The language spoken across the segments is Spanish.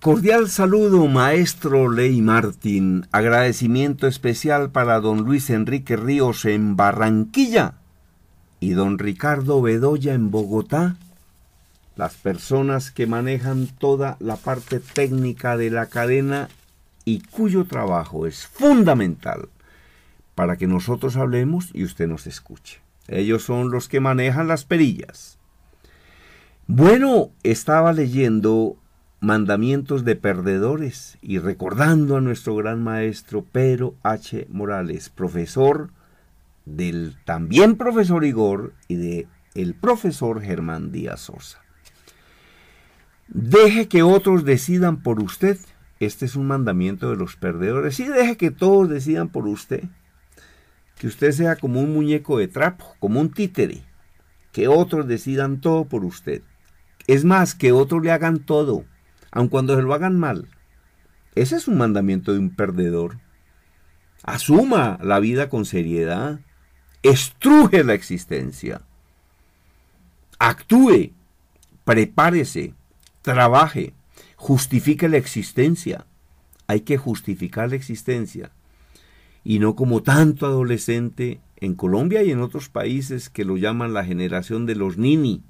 Cordial saludo, maestro Ley Martín. Agradecimiento especial para don Luis Enrique Ríos en Barranquilla y don Ricardo Bedoya en Bogotá, las personas que manejan toda la parte técnica de la cadena y cuyo trabajo es fundamental para que nosotros hablemos y usted nos escuche. Ellos son los que manejan las perillas. Bueno, estaba leyendo mandamientos de perdedores y recordando a nuestro gran maestro Pedro H. Morales, profesor del también profesor Igor y de el profesor Germán Díaz Sosa. Deje que otros decidan por usted. Este es un mandamiento de los perdedores. Y deje que todos decidan por usted. Que usted sea como un muñeco de trapo, como un títere. Que otros decidan todo por usted. Es más, que otros le hagan todo aun cuando se lo hagan mal. Ese es un mandamiento de un perdedor. Asuma la vida con seriedad. Estruje la existencia. Actúe. Prepárese. Trabaje. Justifique la existencia. Hay que justificar la existencia. Y no como tanto adolescente en Colombia y en otros países que lo llaman la generación de los nini.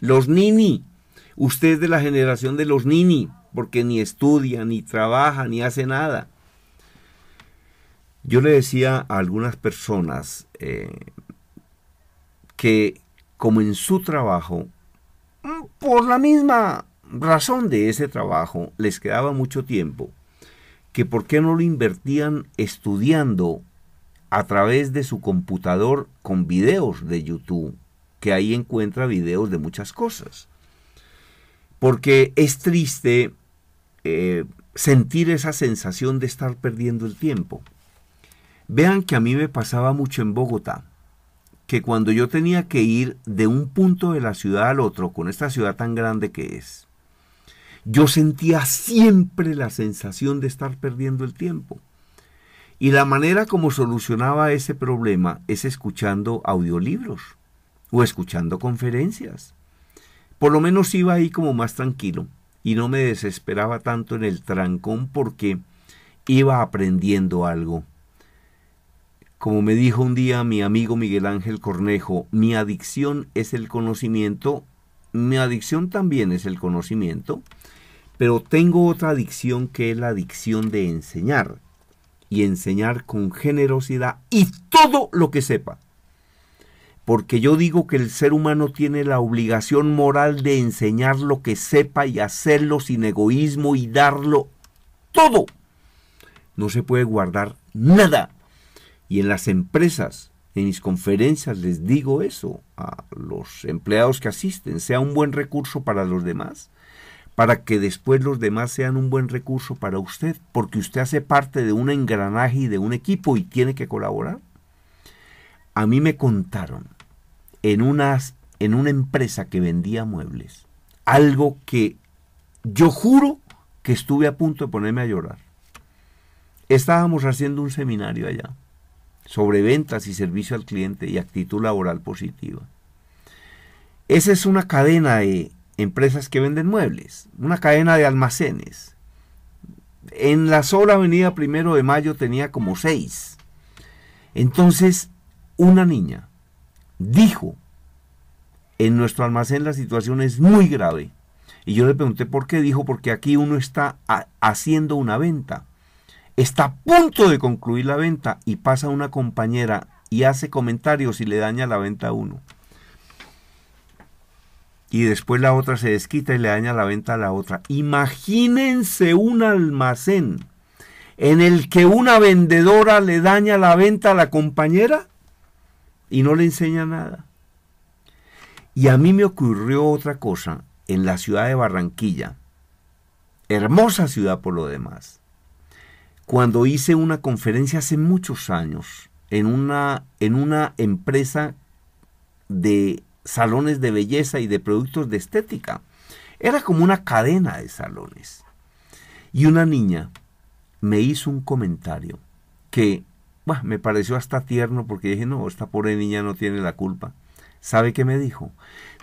Los nini Usted es de la generación de los nini, porque ni estudia, ni trabaja, ni hace nada. Yo le decía a algunas personas eh, que como en su trabajo, mm, por la misma razón de ese trabajo, les quedaba mucho tiempo, que por qué no lo invertían estudiando a través de su computador con videos de YouTube, que ahí encuentra videos de muchas cosas porque es triste eh, sentir esa sensación de estar perdiendo el tiempo. Vean que a mí me pasaba mucho en Bogotá, que cuando yo tenía que ir de un punto de la ciudad al otro, con esta ciudad tan grande que es, yo sentía siempre la sensación de estar perdiendo el tiempo. Y la manera como solucionaba ese problema es escuchando audiolibros o escuchando conferencias. Por lo menos iba ahí como más tranquilo y no me desesperaba tanto en el trancón porque iba aprendiendo algo. Como me dijo un día mi amigo Miguel Ángel Cornejo, mi adicción es el conocimiento, mi adicción también es el conocimiento, pero tengo otra adicción que es la adicción de enseñar y enseñar con generosidad y todo lo que sepa porque yo digo que el ser humano tiene la obligación moral de enseñar lo que sepa y hacerlo sin egoísmo y darlo todo. No se puede guardar nada. Y en las empresas, en mis conferencias les digo eso a los empleados que asisten, sea un buen recurso para los demás, para que después los demás sean un buen recurso para usted, porque usted hace parte de un engranaje y de un equipo y tiene que colaborar. A mí me contaron en, en una empresa que vendía muebles. Algo que yo juro que estuve a punto de ponerme a llorar. Estábamos haciendo un seminario allá sobre ventas y servicio al cliente y actitud laboral positiva. Esa es una cadena de empresas que venden muebles, una cadena de almacenes. En la sola avenida Primero de Mayo tenía como seis. Entonces, una niña dijo, en nuestro almacén la situación es muy grave. Y yo le pregunté por qué, dijo, porque aquí uno está haciendo una venta. Está a punto de concluir la venta y pasa una compañera y hace comentarios y le daña la venta a uno. Y después la otra se desquita y le daña la venta a la otra. Imagínense un almacén en el que una vendedora le daña la venta a la compañera y no le enseña nada. Y a mí me ocurrió otra cosa en la ciudad de Barranquilla, hermosa ciudad por lo demás, cuando hice una conferencia hace muchos años en una, en una empresa de salones de belleza y de productos de estética. Era como una cadena de salones. Y una niña me hizo un comentario que me pareció hasta tierno porque dije, no, esta pobre niña no tiene la culpa. ¿Sabe qué me dijo?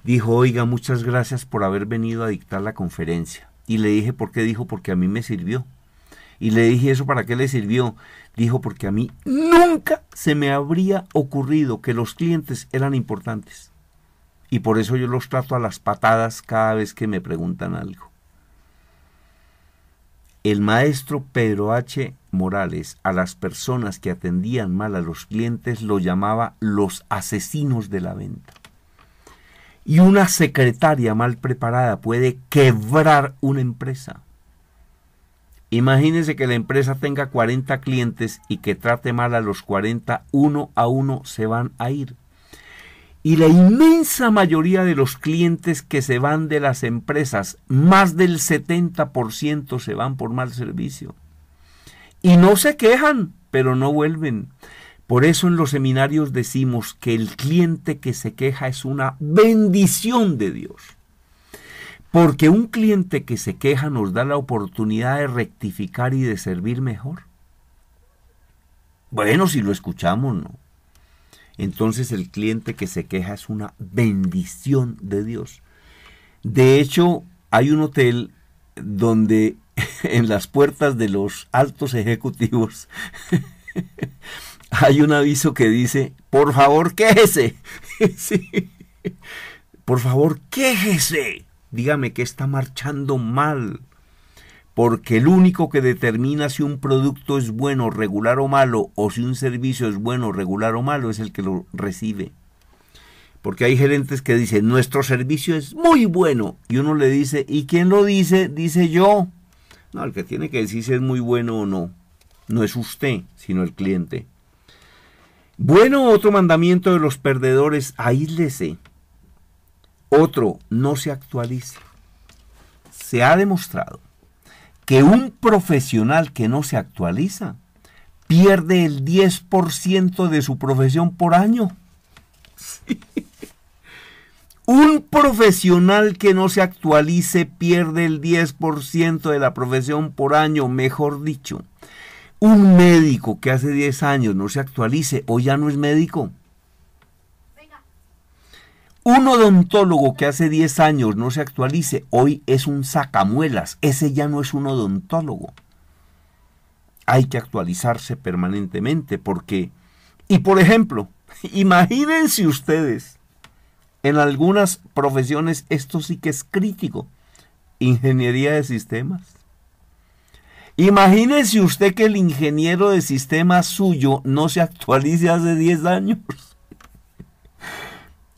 Dijo, oiga, muchas gracias por haber venido a dictar la conferencia. Y le dije, ¿por qué dijo? Porque a mí me sirvió. Y le dije, ¿eso para qué le sirvió? Dijo, porque a mí nunca se me habría ocurrido que los clientes eran importantes. Y por eso yo los trato a las patadas cada vez que me preguntan algo. El maestro Pedro H. Morales a las personas que atendían mal a los clientes lo llamaba los asesinos de la venta. Y una secretaria mal preparada puede quebrar una empresa. Imagínense que la empresa tenga 40 clientes y que trate mal a los 40, uno a uno se van a ir. Y la inmensa mayoría de los clientes que se van de las empresas, más del 70% se van por mal servicio y no se quejan, pero no vuelven. Por eso en los seminarios decimos que el cliente que se queja es una bendición de Dios. Porque un cliente que se queja nos da la oportunidad de rectificar y de servir mejor. Bueno, si lo escuchamos, ¿no? Entonces el cliente que se queja es una bendición de Dios. De hecho, hay un hotel donde en las puertas de los altos ejecutivos hay un aviso que dice, por favor, quéjese. Por favor, quéjese. Dígame que está marchando mal. Porque el único que determina si un producto es bueno, regular o malo, o si un servicio es bueno, regular o malo, es el que lo recibe. Porque hay gerentes que dicen, nuestro servicio es muy bueno. Y uno le dice, ¿y quién lo dice? Dice yo. No, el que tiene que decir si es muy bueno o no, no es usted, sino el cliente. Bueno, otro mandamiento de los perdedores, aíslese. Otro, no se actualice. Se ha demostrado que un profesional que no se actualiza pierde el 10% de su profesión por año. Sí profesional que no se actualice pierde el 10% de la profesión por año, mejor dicho. Un médico que hace 10 años no se actualice, hoy ya no es médico. Un odontólogo que hace 10 años no se actualice, hoy es un sacamuelas, ese ya no es un odontólogo. Hay que actualizarse permanentemente porque, y por ejemplo, imagínense ustedes, en algunas profesiones esto sí que es crítico. Ingeniería de sistemas. Imagínese usted que el ingeniero de sistemas suyo no se actualice hace 10 años.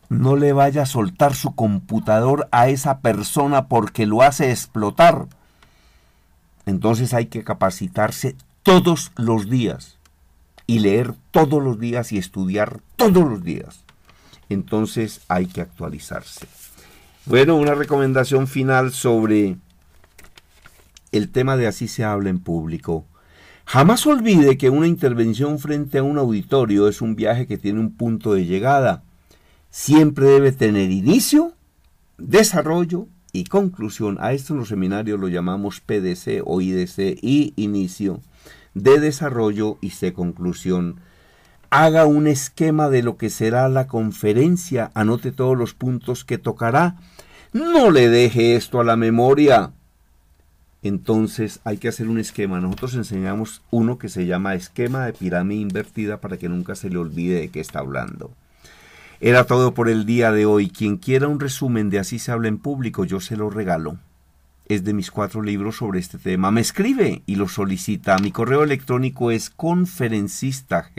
No le vaya a soltar su computador a esa persona porque lo hace explotar. Entonces hay que capacitarse todos los días y leer todos los días y estudiar todos los días entonces hay que actualizarse. Bueno, una recomendación final sobre el tema de así se habla en público. Jamás olvide que una intervención frente a un auditorio es un viaje que tiene un punto de llegada. Siempre debe tener inicio, desarrollo y conclusión. A esto en los seminarios lo llamamos PDC o IDC y inicio de desarrollo y de conclusión haga un esquema de lo que será la conferencia, anote todos los puntos que tocará, no le deje esto a la memoria. Entonces hay que hacer un esquema. Nosotros enseñamos uno que se llama esquema de pirámide invertida para que nunca se le olvide de qué está hablando. Era todo por el día de hoy. Quien quiera un resumen de así se habla en público, yo se lo regalo es de mis cuatro libros sobre este tema, me escribe y lo solicita. Mi correo electrónico es conferencista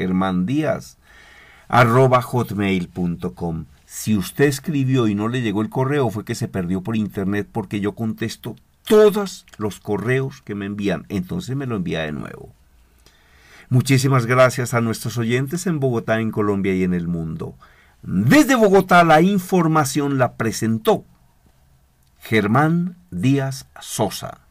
Si usted escribió y no le llegó el correo, fue que se perdió por internet porque yo contesto todos los correos que me envían. Entonces me lo envía de nuevo. Muchísimas gracias a nuestros oyentes en Bogotá, en Colombia y en el mundo. Desde Bogotá la información la presentó Germán Díaz Sosa.